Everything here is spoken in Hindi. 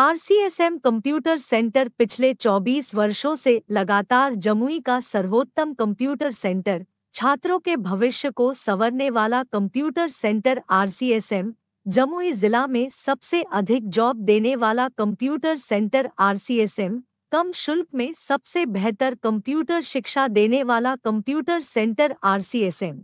आरसीएसएम कंप्यूटर सेंटर पिछले 24 वर्षों से लगातार जमुई का सर्वोत्तम कंप्यूटर सेंटर छात्रों के भविष्य को संवरने वाला कंप्यूटर सेंटर आरसीएसएम जमुई जिला में सबसे अधिक जॉब देने वाला कंप्यूटर सेंटर आरसीएसएम कम शुल्क में सबसे बेहतर कंप्यूटर शिक्षा देने वाला कंप्यूटर सेंटर आरसीएसएम